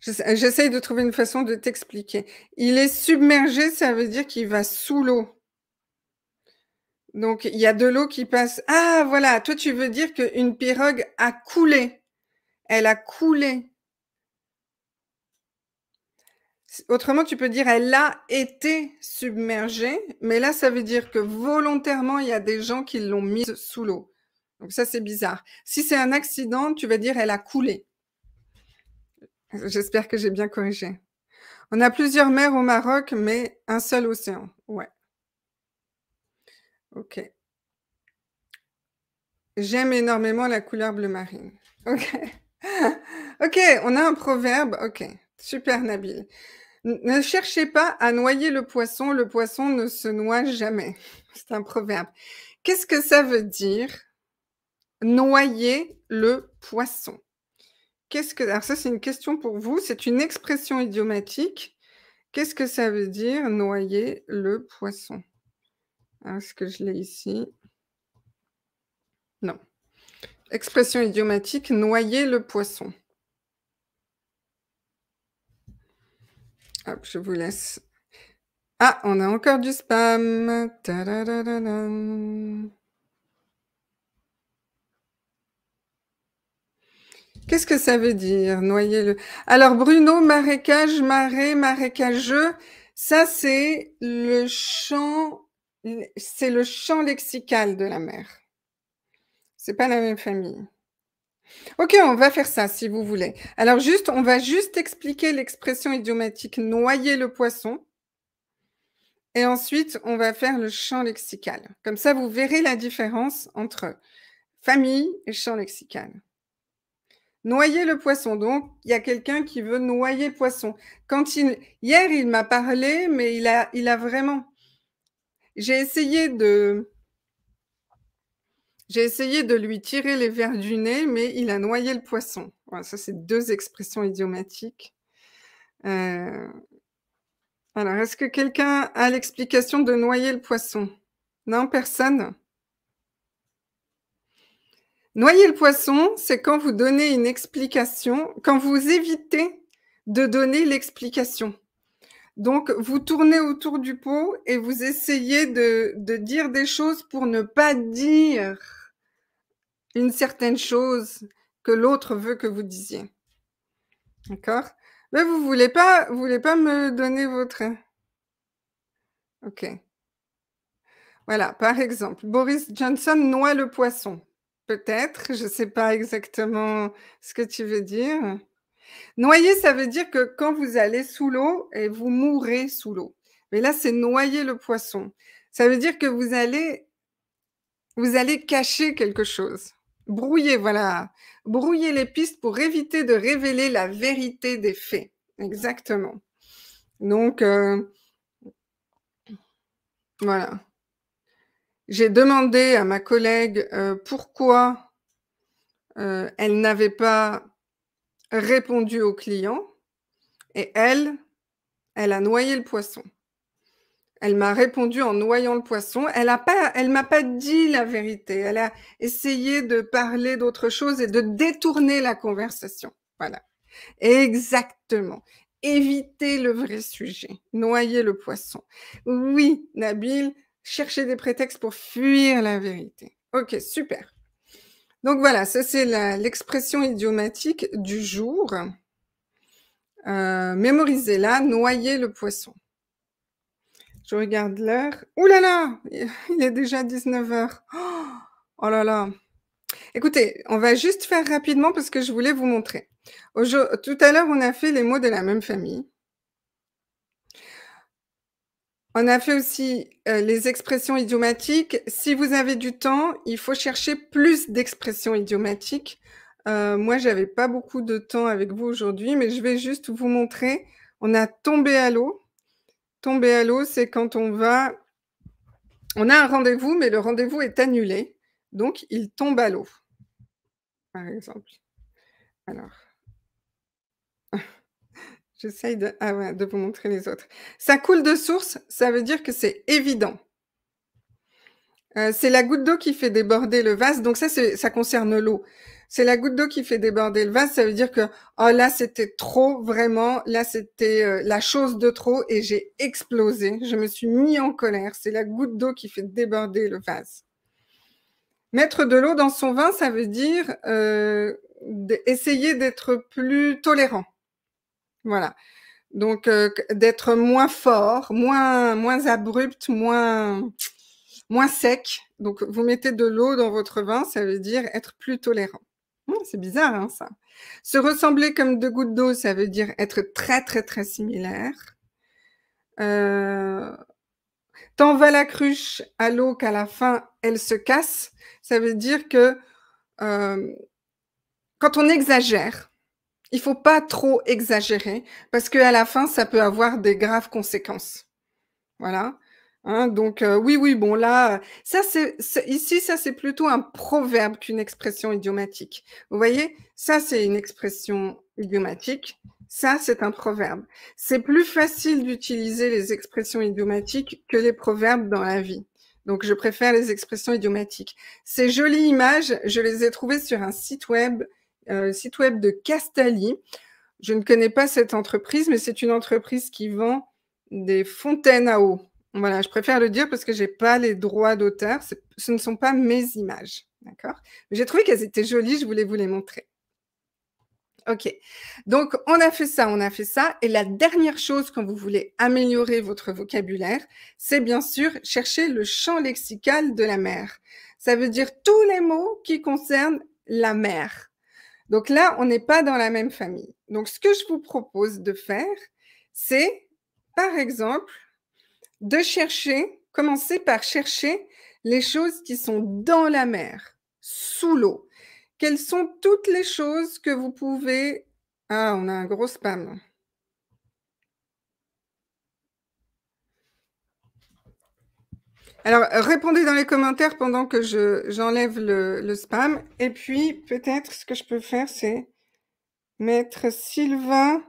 J'essaye de trouver une façon de t'expliquer. Il est submergé, ça veut dire qu'il va sous l'eau. Donc, il y a de l'eau qui passe. Ah, voilà, toi, tu veux dire qu'une pirogue a coulé. Elle a coulé. Autrement, tu peux dire elle a été submergée, mais là, ça veut dire que volontairement, il y a des gens qui l'ont mise sous l'eau. Donc ça, c'est bizarre. Si c'est un accident, tu vas dire elle a coulé. J'espère que j'ai bien corrigé. On a plusieurs mers au Maroc, mais un seul océan. Ouais. Ok. J'aime énormément la couleur bleu marine. Ok. ok, on a un proverbe. Ok. Super Nabil. Ne cherchez pas à noyer le poisson, le poisson ne se noie jamais. C'est un proverbe. Qu'est-ce que ça veut dire noyer le poisson Qu'est-ce que Alors ça c'est une question pour vous, c'est une expression idiomatique. Qu'est-ce que ça veut dire noyer le poisson ah, Est-ce que je l'ai ici Non. Expression idiomatique noyer le poisson. je vous laisse. Ah, on a encore du spam. Qu'est-ce que ça veut dire, noyer le Alors, Bruno, marécage, marée, marécageux, ça, c'est le chant. c'est le champ lexical de la mer. C'est pas la même famille. Ok, on va faire ça si vous voulez. Alors juste, on va juste expliquer l'expression idiomatique noyer le poisson. Et ensuite, on va faire le champ lexical. Comme ça, vous verrez la différence entre famille et champ lexical. Noyer le poisson. Donc, il y a quelqu'un qui veut noyer poisson. hier, il m'a parlé, mais il a, il a vraiment. J'ai essayé de, j'ai essayé de lui tirer les vers du nez, mais il a noyé le poisson. ça, c'est deux expressions idiomatiques. Euh, alors, est-ce que quelqu'un a l'explication de noyer le poisson Non, personne Noyer le poisson, c'est quand vous donnez une explication, quand vous évitez de donner l'explication. Donc, vous tournez autour du pot et vous essayez de dire des choses pour ne pas dire une certaine chose que l'autre veut que vous disiez. D'accord Mais vous voulez, pas, vous voulez pas me donner votre... Ok. Voilà, par exemple, Boris Johnson noie le poisson. Peut-être, je ne sais pas exactement ce que tu veux dire. Noyer, ça veut dire que quand vous allez sous l'eau et vous mourrez sous l'eau. Mais là, c'est noyer le poisson. Ça veut dire que vous allez, vous allez cacher quelque chose brouiller, voilà, brouiller les pistes pour éviter de révéler la vérité des faits. Exactement. Donc, euh, voilà. J'ai demandé à ma collègue euh, pourquoi euh, elle n'avait pas répondu au client et elle, elle a noyé le poisson. Elle m'a répondu en noyant le poisson. Elle a pas, elle m'a pas dit la vérité. Elle a essayé de parler d'autre chose et de détourner la conversation. Voilà. Exactement. Éviter le vrai sujet. Noyer le poisson. Oui, Nabil, Chercher des prétextes pour fuir la vérité. Ok, super. Donc voilà, ça c'est l'expression idiomatique du jour. Euh, mémorisez-la, Noyer le poisson. Je regarde l'heure. Ouh là là Il est déjà 19h. Oh là là. Écoutez, on va juste faire rapidement parce que je voulais vous montrer. Tout à l'heure, on a fait les mots de la même famille. On a fait aussi euh, les expressions idiomatiques. Si vous avez du temps, il faut chercher plus d'expressions idiomatiques. Moi, euh, moi, j'avais pas beaucoup de temps avec vous aujourd'hui, mais je vais juste vous montrer. On a tombé à l'eau. Tomber à l'eau, c'est quand on va... On a un rendez-vous, mais le rendez-vous est annulé. Donc, il tombe à l'eau, par exemple. Alors, j'essaye ah de... vous montrer les autres. Ça coule de source, ça veut dire que c'est évident. Euh, c'est la goutte d'eau qui fait déborder le vase. Donc ça, ça concerne l'eau c'est la goutte d'eau qui fait déborder le vase. Ça veut dire que oh là c'était trop vraiment, là c'était euh, la chose de trop et j'ai explosé. Je me suis mis en colère. C'est la goutte d'eau qui fait déborder le vase. Mettre de l'eau dans son vin, ça veut dire euh, essayer d'être plus tolérant. Voilà. Donc euh, d'être moins fort, moins moins abrupt, moins moins sec. Donc vous mettez de l'eau dans votre vin, ça veut dire être plus tolérant. C'est bizarre, hein, ça. Se ressembler comme deux gouttes d'eau, ça veut dire être très, très, très similaire. Euh, tant va la cruche à l'eau qu'à la fin, elle se casse. Ça veut dire que euh, quand on exagère, il faut pas trop exagérer parce qu'à la fin, ça peut avoir des graves conséquences. Voilà. Hein, donc euh, oui, oui, bon là, ça c'est ici, ça c'est plutôt un proverbe qu'une expression idiomatique. Vous voyez, ça c'est une expression idiomatique, ça c'est un proverbe. C'est plus facile d'utiliser les expressions idiomatiques que les proverbes dans la vie. Donc je préfère les expressions idiomatiques. Ces jolies images, je les ai trouvées sur un site web, euh, site web de Castali. Je ne connais pas cette entreprise, mais c'est une entreprise qui vend des fontaines à eau. Voilà, je préfère le dire parce que je n'ai pas les droits d'auteur. Ce ne sont pas mes images. D'accord J'ai trouvé qu'elles étaient jolies, je voulais vous les montrer. OK. Donc, on a fait ça, on a fait ça. Et la dernière chose quand vous voulez améliorer votre vocabulaire, c'est bien sûr chercher le champ lexical de la mer. Ça veut dire tous les mots qui concernent la mer. Donc là, on n'est pas dans la même famille. Donc, ce que je vous propose de faire, c'est, par exemple, de chercher, commencer par chercher les choses qui sont dans la mer, sous l'eau. Quelles sont toutes les choses que vous pouvez... Ah, on a un gros spam. Alors, répondez dans les commentaires pendant que j'enlève le, le, spam. Et puis, peut-être, ce que je peux faire, c'est mettre Sylvain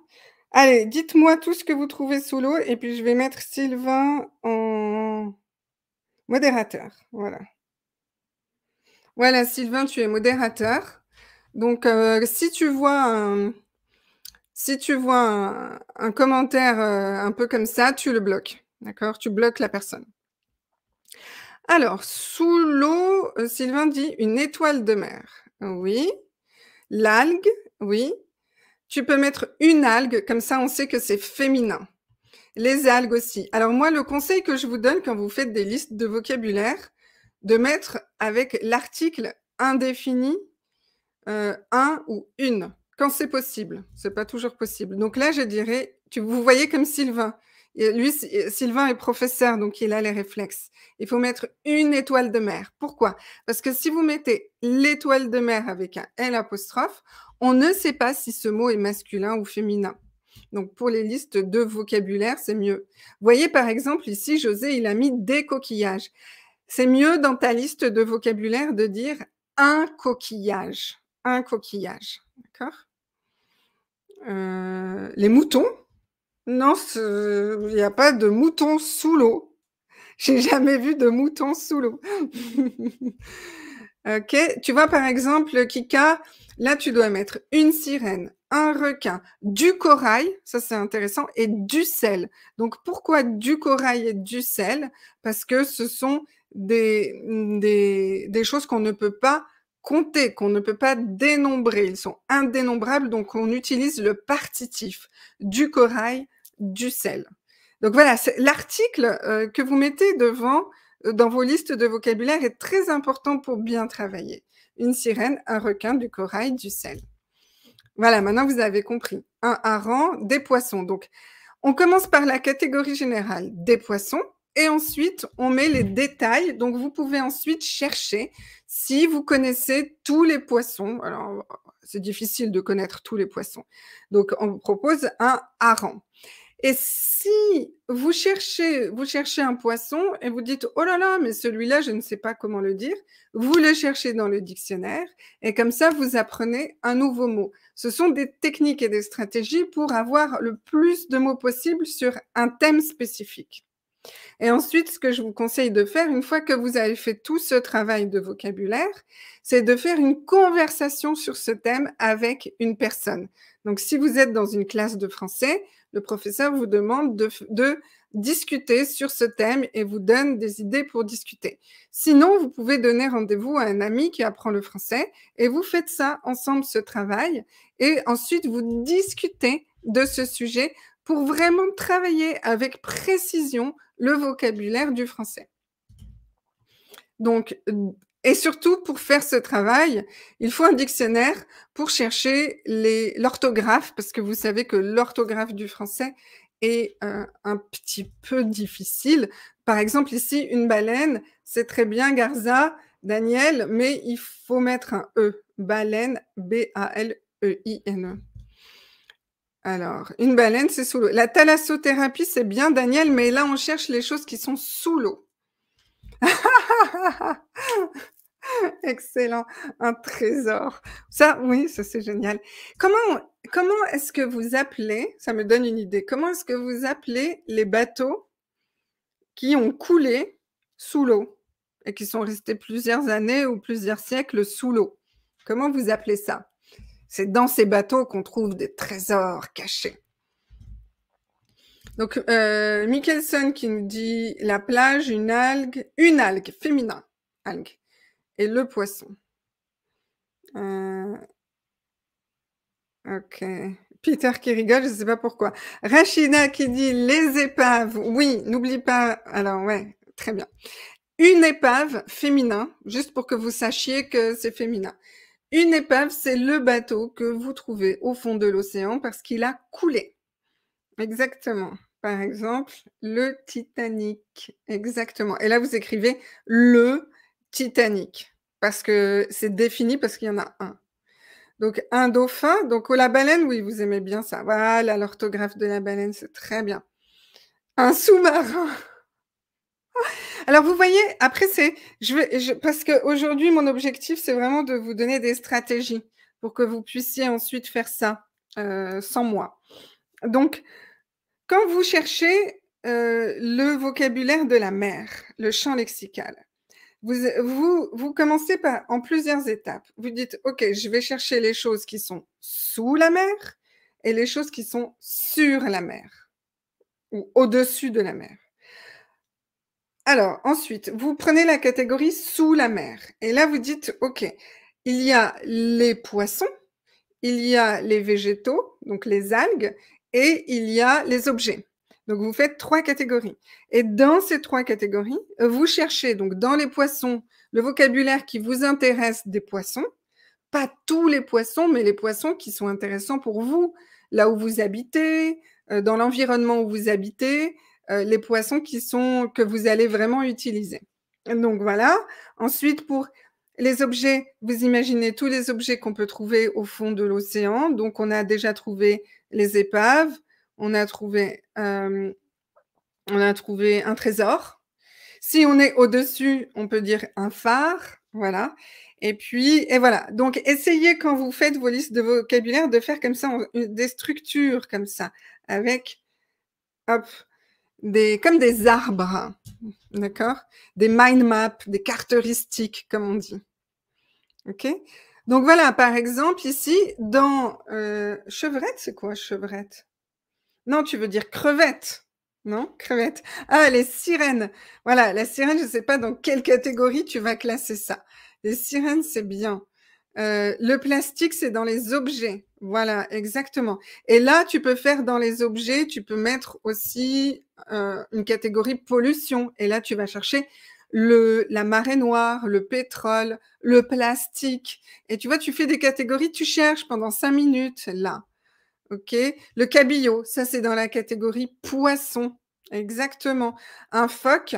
Allez, dites-moi tout ce que vous trouvez sous l'eau et puis je vais mettre Sylvain en modérateur. Voilà. Voilà, Sylvain, tu es modérateur. Donc, euh, si tu vois un, si tu vois un, commentaire euh, un peu comme ça, tu le bloques. D'accord Tu bloques la personne. Alors, sous l'eau, euh, Sylvain dit une étoile de mer. Oui. L'algue. Oui. Tu peux mettre une algue, comme ça on sait que c'est féminin. Les algues aussi. Alors moi, le conseil que je vous donne quand vous faites des listes de vocabulaire, de mettre avec l'article indéfini euh, un ou une, quand c'est possible. C'est pas toujours possible. Donc là, je dirais, tu, vous voyez comme Sylvain, lui, Sylvain est professeur, donc il a les réflexes. Il faut mettre une étoile de mer. Pourquoi Parce que si vous mettez l'étoile de mer avec un L apostrophe, on ne sait pas si ce mot est masculin ou féminin. Donc pour les listes de vocabulaire, c'est mieux. voyez par exemple ici, José, il a mis des coquillages. C'est mieux dans ta liste de vocabulaire de dire un coquillage. Un coquillage. D'accord euh, Les moutons, non, il n'y a pas de mouton sous l'eau. J'ai jamais vu de mouton sous l'eau. ok, tu vois par exemple, Kika, là tu dois mettre une sirène, un requin, du corail, ça c'est intéressant, et du sel. Donc pourquoi du corail et du sel Parce que ce sont des, des, des choses qu'on ne peut pas compter, qu'on ne peut pas dénombrer. Ils sont indénombrables, donc on utilise le partitif du corail, du sel. Donc voilà, l'article euh, que vous mettez devant euh, dans vos listes de vocabulaire est très important pour bien travailler. Une sirène, un requin, du corail, du sel. Voilà, maintenant vous avez compris. Un hareng, des poissons. Donc, on commence par la catégorie générale des poissons et ensuite on met les détails. Donc vous pouvez ensuite chercher si vous connaissez tous les poissons. Alors c'est difficile de connaître tous les poissons. Donc on vous propose un hareng. Et si vous cherchez, vous cherchez un poisson et vous dites oh là là, mais celui-là, je ne sais pas comment le dire, vous le cherchez dans le dictionnaire et comme ça, vous apprenez un nouveau mot. Ce sont des techniques et des stratégies pour avoir le plus de mots possibles sur un thème spécifique. Et ensuite, ce que je vous conseille de faire, une fois que vous avez fait tout ce travail de vocabulaire, c'est de faire une conversation sur ce thème avec une personne. Donc, si vous êtes dans une classe de français, le professeur vous demande de, discuter sur ce thème et vous donne des idées pour discuter. Sinon, vous pouvez donner rendez-vous à un ami qui apprend le français et vous faites ça ensemble, ce travail. Et ensuite, vous discutez de ce sujet pour vraiment travailler avec précision le vocabulaire du français. Donc, euh, et surtout, pour faire ce travail, il faut un dictionnaire pour chercher l'orthographe, parce que vous savez que l'orthographe du français est euh, un petit peu difficile. Par exemple, ici, une baleine, c'est très bien Garza, Daniel, mais il faut mettre un E. Baleine, B-A-L-E-I-N-E. e i e i n e alors, une baleine, c'est sous l'eau. La thalassothérapie, c'est bien, Daniel, mais là, on cherche les choses qui sont sous l'eau. Excellent, un trésor. Ça, oui, ça c'est génial. Comment, comment est-ce que vous appelez, ça me donne une idée, comment est-ce que vous appelez les bateaux qui ont coulé sous l'eau et qui sont restés plusieurs années ou plusieurs siècles sous l'eau Comment vous appelez ça c'est dans ces bateaux qu'on trouve des trésors cachés. Donc, euh, Michelson qui nous dit la plage, une algue, une algue, féminin, algue, et le poisson. Euh, ok. Peter qui rigole, je ne sais pas pourquoi. Rachida qui dit les épaves. Oui, n'oublie pas. Alors, ouais, très bien. Une épave féminin, juste pour que vous sachiez que c'est féminin. Une épave, c'est le bateau que vous trouvez au fond de l'océan parce qu'il a coulé. Exactement. Par exemple, le Titanic. Exactement. Et là, vous écrivez le Titanic parce que c'est défini parce qu'il y en a un. Donc, un dauphin. Donc, oh, la baleine, oui, vous aimez bien ça. Voilà, l'orthographe de la baleine, c'est très bien. Un sous-marin. Alors vous voyez, après c'est, je vais, parce qu'aujourd'hui mon objectif c'est vraiment de vous donner des stratégies pour que vous puissiez ensuite faire ça euh, sans moi. Donc quand vous cherchez euh, le vocabulaire de la mer, le champ lexical, vous, vous, vous commencez par en plusieurs étapes. Vous dites ok, je vais chercher les choses qui sont sous la mer et les choses qui sont sur la mer ou au-dessus de la mer. Alors, ensuite, vous prenez la catégorie sous la mer. Et là, vous dites, OK, il y a les poissons, il y a les végétaux, donc les algues, et il y a les objets. Donc, vous faites trois catégories. Et dans ces trois catégories, vous cherchez, donc dans les poissons, le vocabulaire qui vous intéresse des poissons. Pas tous les poissons, mais les poissons qui sont intéressants pour vous, là où vous habitez, euh, dans l'environnement où vous habitez, euh, les poissons qui sont, que vous allez vraiment utiliser. Donc voilà. Ensuite, pour les objets, vous imaginez tous les objets qu'on peut trouver au fond de l'océan. Donc on a déjà trouvé les épaves, on a trouvé, euh, on a trouvé un trésor. Si on est au-dessus, on peut dire un phare. Voilà. Et puis, et voilà. Donc, essayez quand vous faites vos listes de vocabulaire de faire comme ça, des structures comme ça, avec, hop, comme des arbres, d'accord Des mind maps, des cartes heuristiques, comme on dit. OK Donc voilà, par exemple, ici, dans euh, chevrette, c'est quoi chevrette Non, tu veux dire crevette, non Crevette. Ah, les sirènes. Voilà, la sirène, je ne sais pas dans quelle catégorie tu vas classer ça. Les sirènes, c'est bien. Euh, le plastique, c'est dans les objets. Voilà, exactement. Et là, tu peux faire dans les objets, tu peux mettre aussi euh, une catégorie pollution. Et là, tu vas chercher le, la marée noire, le pétrole, le plastique. Et tu vois, tu fais des catégories, tu cherches pendant cinq minutes là. OK Le cabillaud, ça c'est dans la catégorie poisson. Exactement. Un phoque,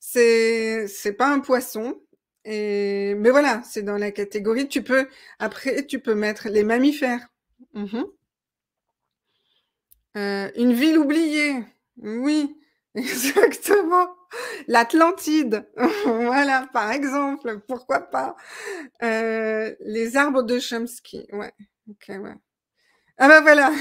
c'est c'est pas un poisson. Et, mais voilà, c'est dans la catégorie. Tu peux après, tu peux mettre les mammifères Mhm. Euh, une ville oubliée. Oui, exactement. L'Atlantide. voilà, par exemple. Pourquoi pas euh, Les arbres de Chomsky. Ouais. Ok, ouais. Ah ben voilà.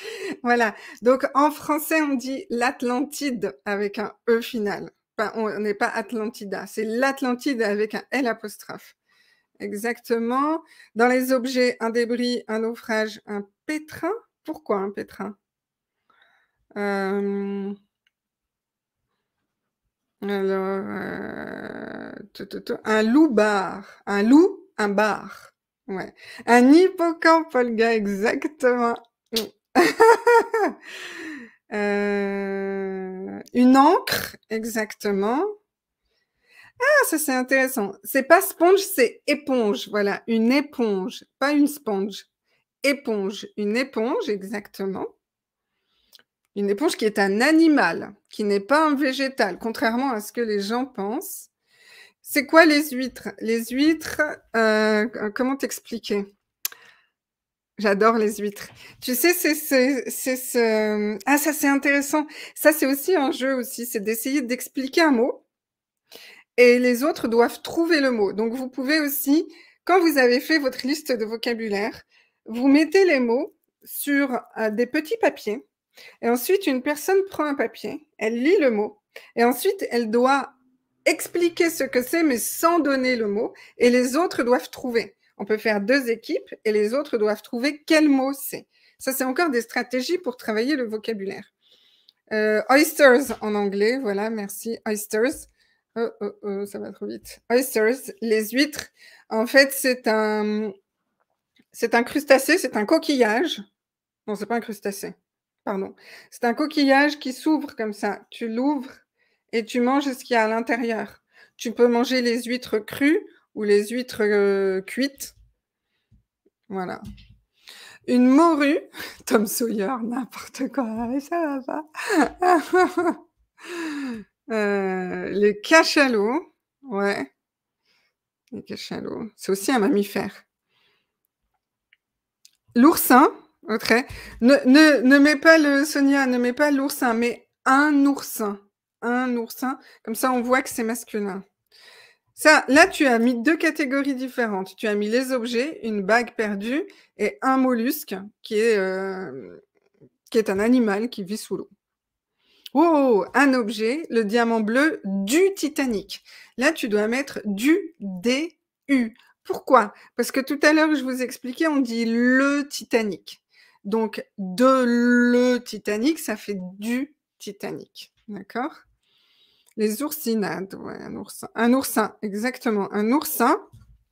voilà. Donc en français, on dit l'Atlantide avec un E final. on n'est pas Atlantida, c'est l'Atlantide avec un L apostrophe exactement. Dans les objets, un débris, un naufrage, un pétrin. Pourquoi un pétrin euh, Alors, euh, un loup-bar, un loup, un bar. Ouais. Un hippocampe, Olga, exactement. Euh, une encre, exactement. Ah, ça c'est intéressant. C'est pas sponge, c'est éponge. Voilà, une éponge, pas une sponge. Éponge, une éponge, exactement. Une éponge qui est un animal, qui n'est pas un végétal, contrairement à ce que les gens pensent. C'est quoi les huîtres Les huîtres, euh, euh, comment t'expliquer J'adore les huîtres. Tu sais, c'est ce... Ah, ça c'est intéressant. Ça c'est aussi un jeu aussi, c'est d'essayer d'expliquer un mot et les autres doivent trouver le mot. Donc vous pouvez aussi, quand vous avez fait votre liste de vocabulaire, vous mettez les mots sur euh, des petits papiers et ensuite une personne prend un papier, elle lit le mot et ensuite elle doit expliquer ce que c'est mais sans donner le mot et les autres doivent trouver. On peut faire deux équipes et les autres doivent trouver quel mot c'est. Ça, c'est encore des stratégies pour travailler le vocabulaire. Euh, oysters en anglais, voilà, merci. Oysters, Oh, oh, oh, ça va trop vite. Oysters, les huîtres. En fait, c'est un, c'est un crustacé, c'est un coquillage. Non, c'est pas un crustacé. Pardon. C'est un coquillage qui s'ouvre comme ça. Tu l'ouvres et tu manges ce qu'il y a à l'intérieur. Tu peux manger les huîtres crues ou les huîtres euh, cuites. Voilà. Une morue, Tom Sawyer, n'importe quoi, ça va pas. Euh, les cachalots, ouais. c'est aussi un mammifère. L'oursin, ok. Ne, ne, mets pas le Sonia, ne mets pas l'oursin, mais un oursin. Un oursin. Comme ça, on voit que c'est masculin. Ça, là, tu as mis deux catégories différentes. Tu as mis les objets, une bague perdue et un mollusque qui est, euh, qui est un animal qui vit sous l'eau. Oh, un objet, le diamant bleu du Titanic. Là, tu dois mettre du, des, u. Pourquoi Parce que tout à l'heure, je vous expliquais, on dit le Titanic. Donc, de le Titanic, ça fait du Titanic. D'accord Les oursinades, un oursin. Un oursin, exactement. Un oursin.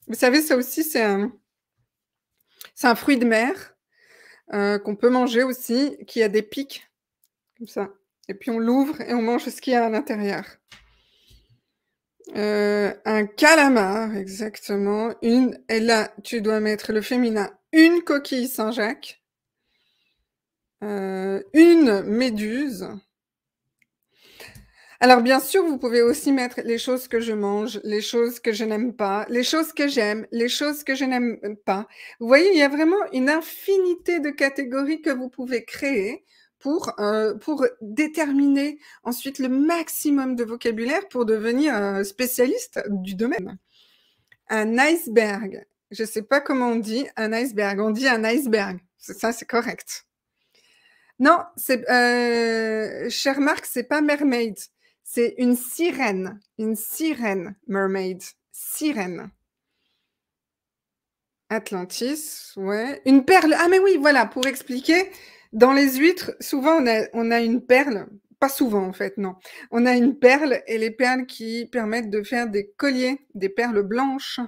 Vous savez, ça aussi, c'est un, c'est un fruit de mer euh, qu'on peut manger aussi, qui a des pics, comme ça. Et puis on l'ouvre et on mange ce qu'il y a à l'intérieur. Euh, un calamar, exactement. Une, et là, tu dois mettre le féminin. Une coquille Saint-Jacques. Euh, une méduse. Alors bien sûr, vous pouvez aussi mettre les choses que je mange, les choses que je n'aime pas, les choses que j'aime, les choses que je n'aime pas. Vous voyez, il y a vraiment une infinité de catégories que vous pouvez créer pour, euh, pour déterminer ensuite le maximum de vocabulaire pour devenir spécialiste du domaine. Un iceberg. Je ne sais pas comment on dit un iceberg. On dit un iceberg. Ça, c'est correct. Non, c'est, euh, cher Marc, c'est pas mermaid. C'est une sirène. Une sirène, mermaid. Sirène. Atlantis, ouais. Une perle. Ah, mais oui, voilà, pour expliquer, dans les huîtres, souvent, on a, une perle pas souvent en fait, non. On a une perle et les perles qui permettent de faire des colliers, des perles blanches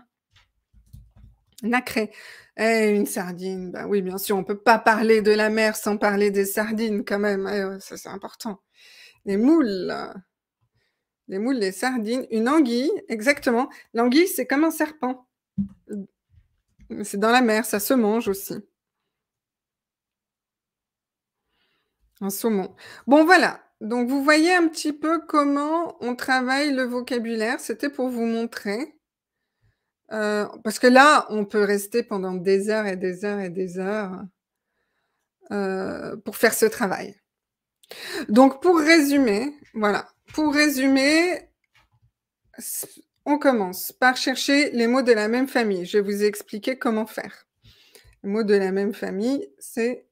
nacrées. Et eh, une sardine, bah oui, bien sûr, on peut pas parler de la mer sans parler des sardines quand même, eh, ça c'est important. Les moules, les moules, les sardines, une anguille, exactement. L'anguille, c'est comme un serpent. C'est dans la mer, ça se mange aussi. Un saumon. Bon, voilà. Donc, vous voyez un petit peu comment on travaille le vocabulaire. C'était pour vous montrer. Euh, parce que là, on peut rester pendant des heures et des heures et des heures euh, pour faire ce travail. Donc, pour résumer, voilà. Pour résumer, on commence par chercher les mots de la même famille. Je vais vous expliquer comment faire. Les mots de la même famille, c'est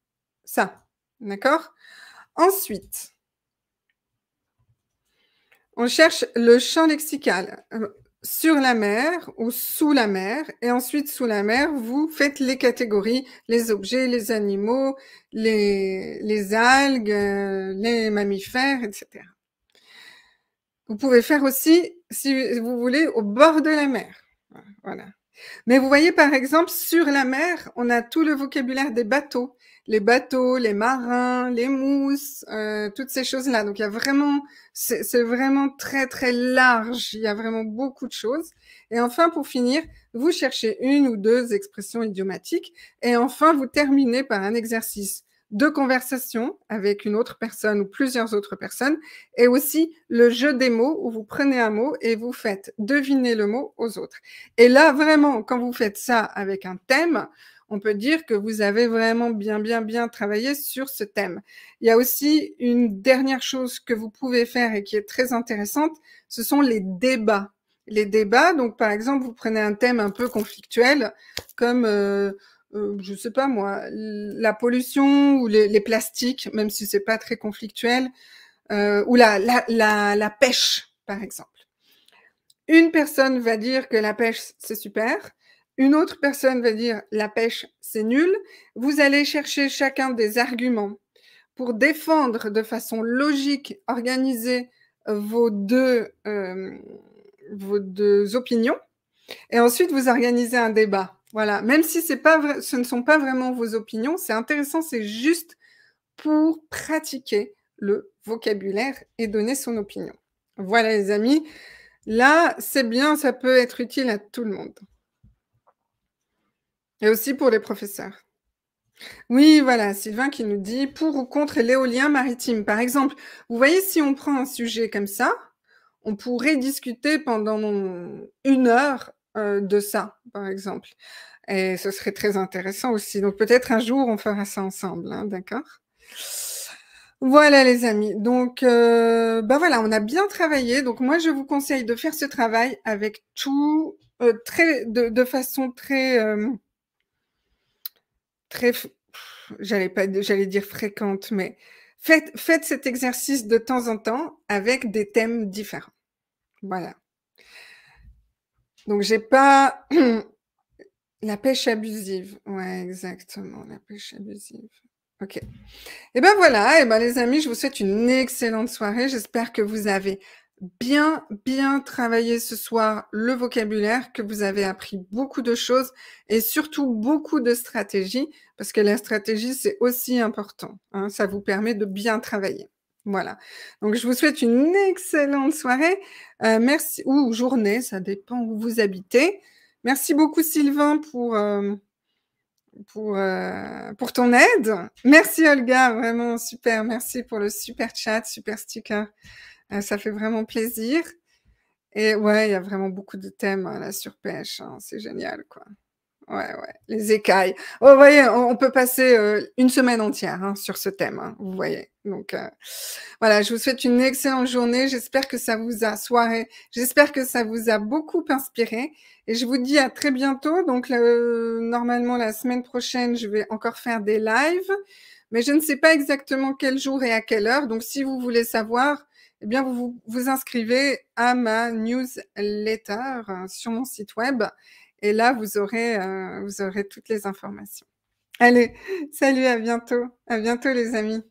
ça. D'accord Ensuite, on cherche le champ lexical euh, sur la mer ou sous la mer. Et ensuite, sous la mer, vous faites les catégories, les objets, les animaux, les, algues, euh, les mammifères, etc. Vous pouvez faire aussi, si vous voulez, au bord de la mer. Voilà. Mais vous voyez, par exemple, sur la mer, on a tout le vocabulaire des bateaux, les bateaux, les marins, les mousses, euh, toutes ces choses-là. Donc il y a vraiment, c'est vraiment très très large. Il y a vraiment beaucoup de choses. Et enfin, pour finir, vous cherchez une ou deux expressions idiomatiques. Et enfin, vous terminez par un exercice de conversation avec une autre personne ou plusieurs autres personnes, et aussi le jeu des mots où vous prenez un mot et vous faites deviner le mot aux autres. Et là, vraiment, quand vous faites ça avec un thème, on peut dire que vous avez vraiment bien, bien, bien travaillé sur ce thème. Il y a aussi une dernière chose que vous pouvez faire et qui est très intéressante, ce sont les débats. Les débats, donc par exemple, vous prenez un thème un peu conflictuel comme... Euh, ne euh, je sais pas moi, la pollution ou les, plastiques, même si c'est pas très conflictuel, euh, ou la, la, la pêche, par exemple. Une personne va dire que la pêche, c'est super, une autre personne va dire la pêche, c'est nul. Vous allez chercher chacun des arguments pour défendre de façon logique, organiser vos deux, euh, vos deux opinions. Et ensuite, vous organisez un débat. Voilà, même si c'est pas ce ne sont pas vraiment vos opinions, c'est intéressant, c'est juste pour pratiquer le vocabulaire et donner son opinion. Voilà les amis, là c'est bien, ça peut être utile à tout le monde. Et aussi pour les professeurs. Oui, voilà, Sylvain qui nous dit pour ou contre l'éolien maritime, par exemple. Vous voyez, si on prend un sujet comme ça, on pourrait discuter pendant une heure euh, de ça, par exemple. Et ce serait très intéressant aussi. Donc peut-être un jour, on fera ça ensemble, hein, d'accord voilà les amis, donc ben voilà, on a bien travaillé. Donc moi je vous conseille de faire ce travail avec tout euh, très, de, façon très très, j'allais pas, j'allais dire fréquente, mais faites, cet exercice de temps en temps avec des thèmes différents. Voilà. Donc j'ai pas la pêche abusive. Ouais, exactement, la pêche abusive. Ok. Et eh ben voilà, et eh ben les amis, je vous souhaite une excellente soirée. J'espère que vous avez bien, bien travailler ce soir le vocabulaire, que vous avez appris beaucoup de choses et surtout beaucoup de stratégies, parce que la stratégie, c'est aussi important. Hein. ça vous permet de bien travailler. Voilà. Donc, je vous souhaite une excellente soirée. Euh, merci, ou journée, ça dépend où vous habitez. Merci beaucoup, Sylvain, pour, euh, euh, pour ton aide. Merci, Olga, vraiment super. Merci pour le super chat, super sticker. Ah, ça fait vraiment plaisir. Et ouais, il y a vraiment beaucoup de thèmes hein, là sur pêche. Hein, c'est génial, quoi. Ouais, ouais. Les écailles. Oh, vous voyez, on, peut passer euh, une semaine entière hein, sur ce thème. vous voyez. Donc euh, voilà, je vous souhaite une excellente journée. J'espère que ça vous a soirée. J'espère que ça vous a beaucoup inspiré. Et je vous dis à très bientôt. Donc normalement la semaine prochaine, je vais encore faire des lives, mais je ne sais pas exactement quel jour et à quelle heure. Donc si vous voulez savoir, eh bien, vous, vous inscrivez à ma newsletter euh, sur mon site web. Et là, vous aurez, euh, vous aurez toutes les informations. Allez, salut, à bientôt. À bientôt, les amis.